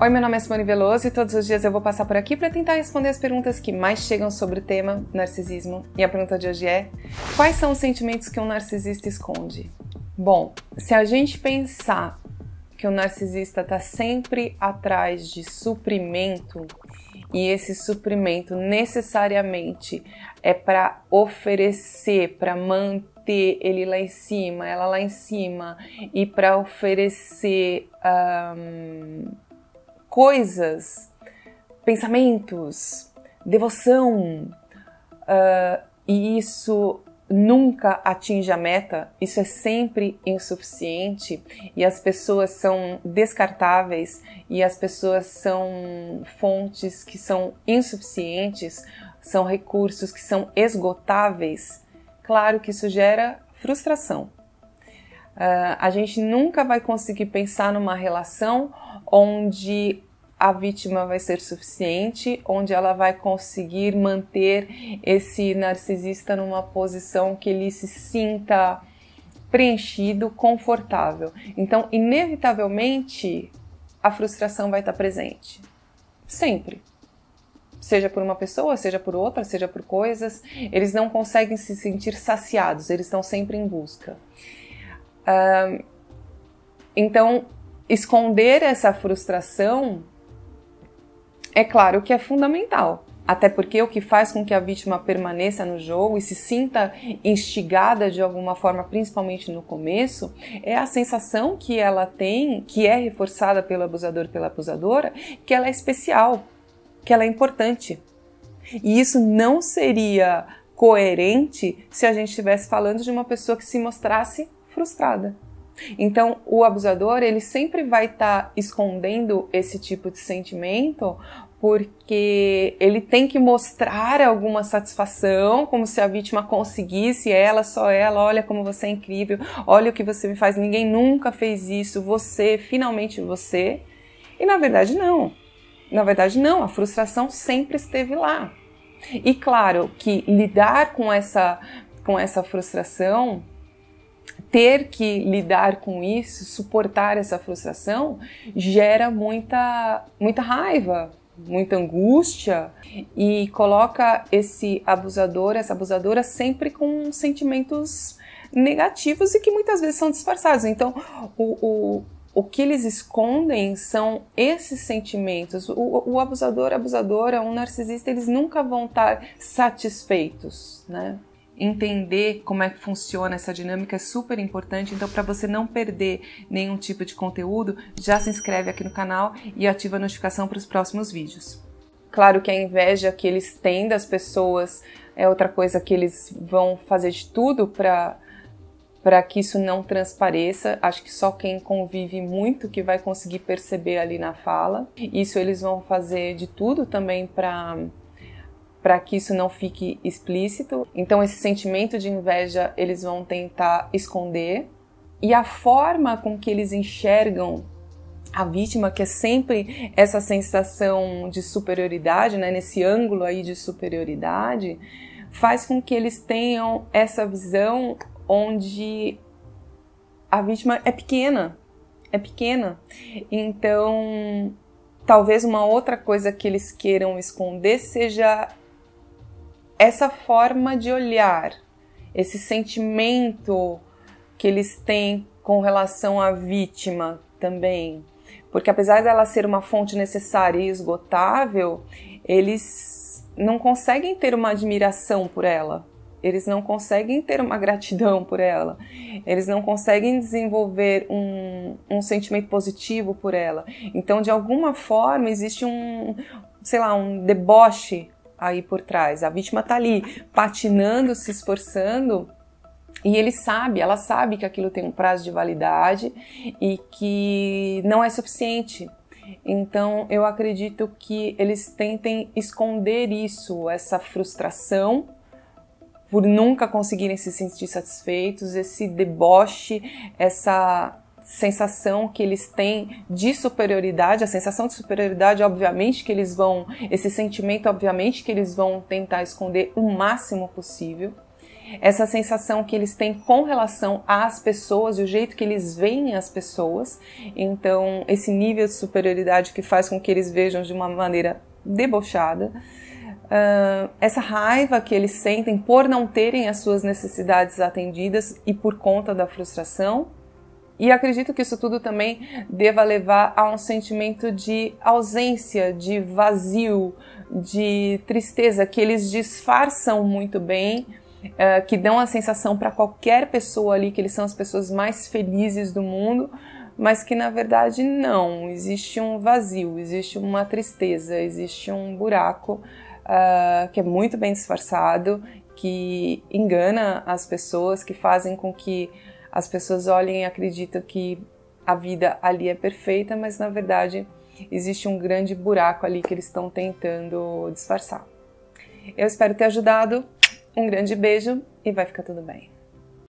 Oi, meu nome é Simone Veloso e todos os dias eu vou passar por aqui para tentar responder as perguntas que mais chegam sobre o tema narcisismo. E a pergunta de hoje é: quais são os sentimentos que um narcisista esconde? Bom, se a gente pensar que o narcisista está sempre atrás de suprimento e esse suprimento necessariamente é para oferecer, para manter ele lá em cima, ela lá em cima e para oferecer. Um, coisas, pensamentos, devoção, uh, e isso nunca atinge a meta, isso é sempre insuficiente e as pessoas são descartáveis e as pessoas são fontes que são insuficientes, são recursos que são esgotáveis. Claro que isso gera frustração. Uh, a gente nunca vai conseguir pensar numa relação onde a vítima vai ser suficiente, onde ela vai conseguir manter esse narcisista numa posição que ele se sinta preenchido, confortável. Então, inevitavelmente, a frustração vai estar presente. Sempre. Seja por uma pessoa, seja por outra, seja por coisas, eles não conseguem se sentir saciados, eles estão sempre em busca. Uh, então, esconder essa frustração, é claro que é fundamental. Até porque o que faz com que a vítima permaneça no jogo e se sinta instigada de alguma forma, principalmente no começo, é a sensação que ela tem, que é reforçada pelo abusador, pela abusadora, que ela é especial, que ela é importante. E isso não seria coerente se a gente estivesse falando de uma pessoa que se mostrasse frustrada. Então, o abusador, ele sempre vai estar tá escondendo esse tipo de sentimento porque ele tem que mostrar alguma satisfação, como se a vítima conseguisse, ela, só ela, olha como você é incrível, olha o que você me faz, ninguém nunca fez isso, você, finalmente você. E na verdade, não. Na verdade, não, a frustração sempre esteve lá. E claro que lidar com essa, com essa frustração ter que lidar com isso, suportar essa frustração, gera muita, muita raiva, muita angústia e coloca esse abusador, essa abusadora sempre com sentimentos negativos e que muitas vezes são disfarçados. Então, o, o, o que eles escondem são esses sentimentos. O, o abusador, a abusadora, um narcisista, eles nunca vão estar satisfeitos, né? entender como é que funciona essa dinâmica é super importante. Então, para você não perder nenhum tipo de conteúdo, já se inscreve aqui no canal e ativa a notificação para os próximos vídeos. Claro que a inveja que eles têm das pessoas é outra coisa que eles vão fazer de tudo para para que isso não transpareça. Acho que só quem convive muito que vai conseguir perceber ali na fala. Isso eles vão fazer de tudo também para para que isso não fique explícito. Então esse sentimento de inveja eles vão tentar esconder e a forma com que eles enxergam a vítima, que é sempre essa sensação de superioridade, né, nesse ângulo aí de superioridade, faz com que eles tenham essa visão onde a vítima é pequena, é pequena. Então, talvez uma outra coisa que eles queiram esconder seja essa forma de olhar, esse sentimento que eles têm com relação à vítima também. Porque apesar dela ser uma fonte necessária e esgotável, eles não conseguem ter uma admiração por ela. Eles não conseguem ter uma gratidão por ela. Eles não conseguem desenvolver um, um sentimento positivo por ela. Então, de alguma forma, existe um, sei lá, um deboche aí por trás. A vítima está ali patinando, se esforçando. E ele sabe, ela sabe que aquilo tem um prazo de validade e que não é suficiente. Então eu acredito que eles tentem esconder isso, essa frustração por nunca conseguirem se sentir satisfeitos, esse deboche, essa sensação que eles têm de superioridade, a sensação de superioridade, obviamente que eles vão, esse sentimento, obviamente que eles vão tentar esconder o máximo possível. Essa sensação que eles têm com relação às pessoas e o jeito que eles veem as pessoas. Então, esse nível de superioridade que faz com que eles vejam de uma maneira debochada. Uh, essa raiva que eles sentem por não terem as suas necessidades atendidas e por conta da frustração. E acredito que isso tudo também deva levar a um sentimento de ausência, de vazio, de tristeza, que eles disfarçam muito bem, uh, que dão a sensação para qualquer pessoa ali que eles são as pessoas mais felizes do mundo, mas que na verdade não. Existe um vazio, existe uma tristeza, existe um buraco uh, que é muito bem disfarçado, que engana as pessoas, que fazem com que as pessoas olhem e acreditam que a vida ali é perfeita, mas na verdade existe um grande buraco ali que eles estão tentando disfarçar. Eu espero ter ajudado. Um grande beijo e vai ficar tudo bem.